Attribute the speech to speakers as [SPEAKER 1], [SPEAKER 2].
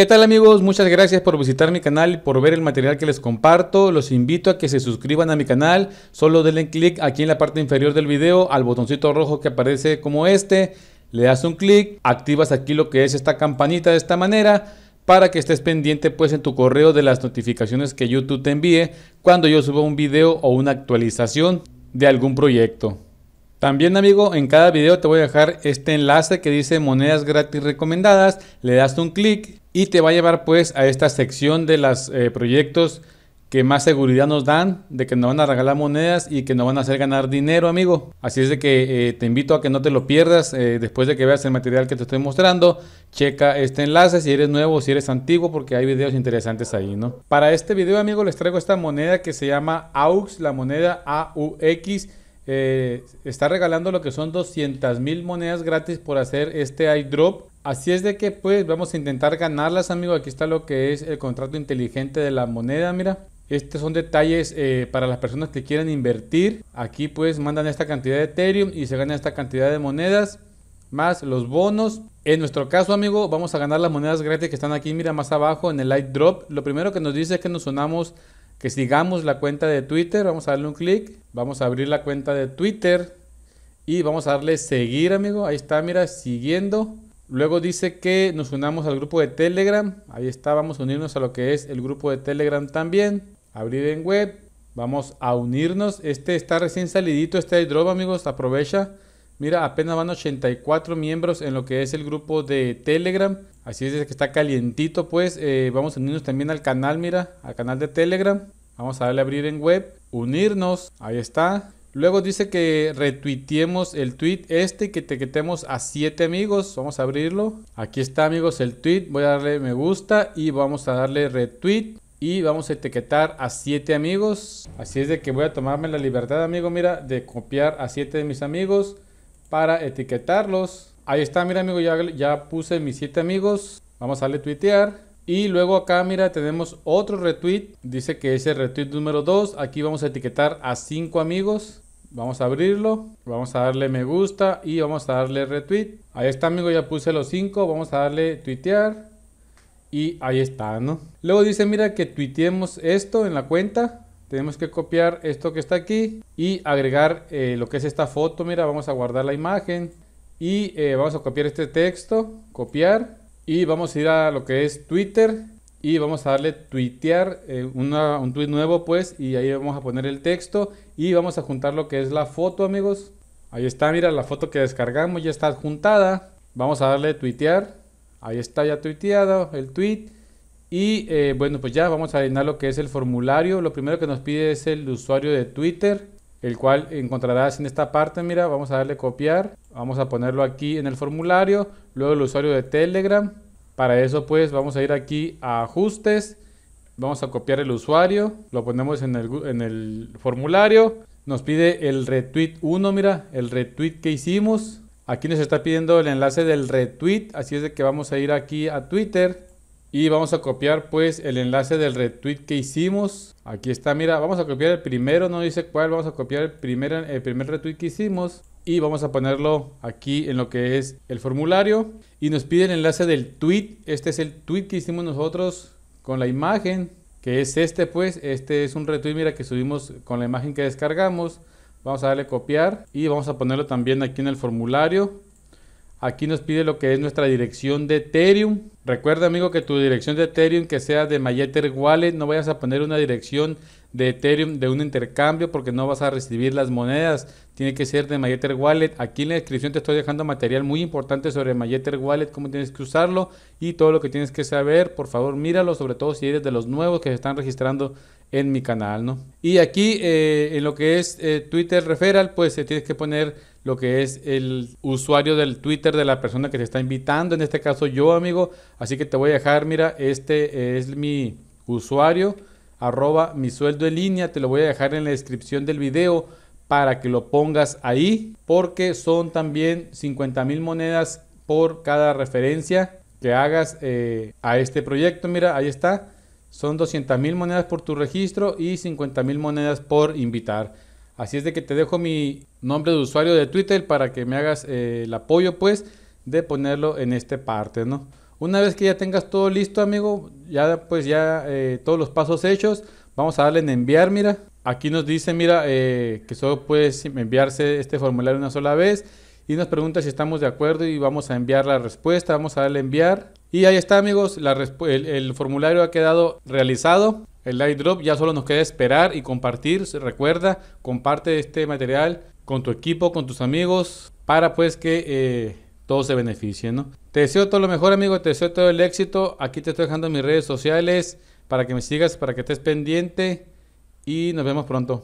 [SPEAKER 1] ¿Qué tal amigos? Muchas gracias por visitar mi canal y por ver el material que les comparto. Los invito a que se suscriban a mi canal. Solo denle clic aquí en la parte inferior del video al botoncito rojo que aparece como este. Le das un clic, activas aquí lo que es esta campanita de esta manera para que estés pendiente pues en tu correo de las notificaciones que YouTube te envíe cuando yo suba un video o una actualización de algún proyecto. También amigo, en cada video te voy a dejar este enlace que dice monedas gratis recomendadas, le das un clic y te va a llevar pues a esta sección de los eh, proyectos que más seguridad nos dan de que nos van a regalar monedas y que nos van a hacer ganar dinero amigo. Así es de que eh, te invito a que no te lo pierdas eh, después de que veas el material que te estoy mostrando. Checa este enlace si eres nuevo o si eres antiguo porque hay videos interesantes ahí, ¿no? Para este video amigo les traigo esta moneda que se llama AUX, la moneda AUX eh, está regalando lo que son 200 mil monedas gratis por hacer este airdrop. Así es de que pues vamos a intentar ganarlas, amigo. Aquí está lo que es el contrato inteligente de la moneda, mira. Estos son detalles eh, para las personas que quieren invertir. Aquí pues mandan esta cantidad de Ethereum y se gana esta cantidad de monedas. Más los bonos. En nuestro caso, amigo, vamos a ganar las monedas gratis que están aquí. Mira más abajo en el light drop. Lo primero que nos dice es que nos sonamos que sigamos la cuenta de Twitter. Vamos a darle un clic. Vamos a abrir la cuenta de Twitter. Y vamos a darle seguir, amigo. Ahí está, mira, siguiendo. Luego dice que nos unamos al grupo de Telegram. Ahí está, vamos a unirnos a lo que es el grupo de Telegram también. Abrir en web. Vamos a unirnos. Este está recién salidito, este drop, amigos. Aprovecha. Mira, apenas van 84 miembros en lo que es el grupo de Telegram. Así es que está calientito, pues. Eh, vamos a unirnos también al canal, mira, al canal de Telegram. Vamos a darle a abrir en web. Unirnos. Ahí está. Luego dice que retuiteemos el tweet este que etiquetemos a 7 amigos. Vamos a abrirlo. Aquí está, amigos, el tweet. Voy a darle me gusta y vamos a darle retweet y vamos a etiquetar a 7 amigos. Así es de que voy a tomarme la libertad, amigo, mira, de copiar a 7 de mis amigos para etiquetarlos. Ahí está, mira amigo, ya, ya puse mis siete amigos. Vamos a darle tuitear. Y luego acá, mira, tenemos otro retweet. Dice que es el retweet número 2. Aquí vamos a etiquetar a 5 amigos. Vamos a abrirlo. Vamos a darle me gusta y vamos a darle retweet. Ahí está, amigo, ya puse los 5. Vamos a darle tuitear. Y ahí está, ¿no? Luego dice, mira, que tuiteemos esto en la cuenta tenemos que copiar esto que está aquí y agregar eh, lo que es esta foto. Mira, vamos a guardar la imagen y eh, vamos a copiar este texto, copiar y vamos a ir a lo que es Twitter y vamos a darle tuitear eh, un tweet nuevo pues y ahí vamos a poner el texto y vamos a juntar lo que es la foto amigos. Ahí está, mira la foto que descargamos ya está juntada. Vamos a darle tuitear. Ahí está ya tuiteado el tweet. Y eh, bueno, pues ya vamos a llenar lo que es el formulario. Lo primero que nos pide es el usuario de Twitter, el cual encontrarás en esta parte. Mira, vamos a darle copiar. Vamos a ponerlo aquí en el formulario. Luego el usuario de Telegram. Para eso pues vamos a ir aquí a ajustes. Vamos a copiar el usuario. Lo ponemos en el, en el formulario. Nos pide el retweet 1, mira, el retweet que hicimos. Aquí nos está pidiendo el enlace del retweet. Así es de que vamos a ir aquí a Twitter y vamos a copiar pues el enlace del retweet que hicimos. Aquí está, mira, vamos a copiar el primero, no dice cuál, vamos a copiar el primer, el primer retweet que hicimos y vamos a ponerlo aquí en lo que es el formulario y nos pide el enlace del tweet. Este es el tweet que hicimos nosotros con la imagen, que es este pues, este es un retweet, mira que subimos con la imagen que descargamos. Vamos a darle copiar y vamos a ponerlo también aquí en el formulario. Aquí nos pide lo que es nuestra dirección de Ethereum. Recuerda, amigo, que tu dirección de Ethereum que sea de Mayeter Wallet, no vayas a poner una dirección de Ethereum de un intercambio porque no vas a recibir las monedas. Tiene que ser de Mayeter Wallet. Aquí en la descripción te estoy dejando material muy importante sobre Mayeter Wallet, cómo tienes que usarlo y todo lo que tienes que saber. Por favor, míralo, sobre todo si eres de los nuevos que se están registrando en mi canal, ¿no? Y aquí eh, en lo que es eh, Twitter referral, pues se eh, tienes que poner lo que es el usuario del Twitter de la persona que te está invitando. En este caso yo, amigo, Así que te voy a dejar, mira, este es mi usuario, arroba mi sueldo en línea, te lo voy a dejar en la descripción del video para que lo pongas ahí, porque son también 50 mil monedas por cada referencia que hagas eh, a este proyecto. Mira, ahí está. Son 200 mil monedas por tu registro y 50 mil monedas por invitar. Así es de que te dejo mi nombre de usuario de Twitter para que me hagas eh, el apoyo, pues, de ponerlo en esta parte, ¿no? Una vez que ya tengas todo listo, amigo, ya pues ya eh, todos los pasos hechos, vamos a darle en enviar, mira. Aquí nos dice, mira, eh, que solo puedes enviarse este formulario una sola vez y nos pregunta si estamos de acuerdo y vamos a enviar la respuesta, vamos a darle enviar. Y ahí está amigos, el, formulario ha quedado realizado, el drop ya solo nos queda esperar y compartir, recuerda, comparte este material con tu equipo, con tus amigos, para pues que... Eh, todos se beneficien, ¿no? Te deseo todo lo mejor, amigo, te deseo todo el éxito. Aquí te estoy dejando mis redes sociales para que me sigas, para que estés pendiente y nos vemos pronto.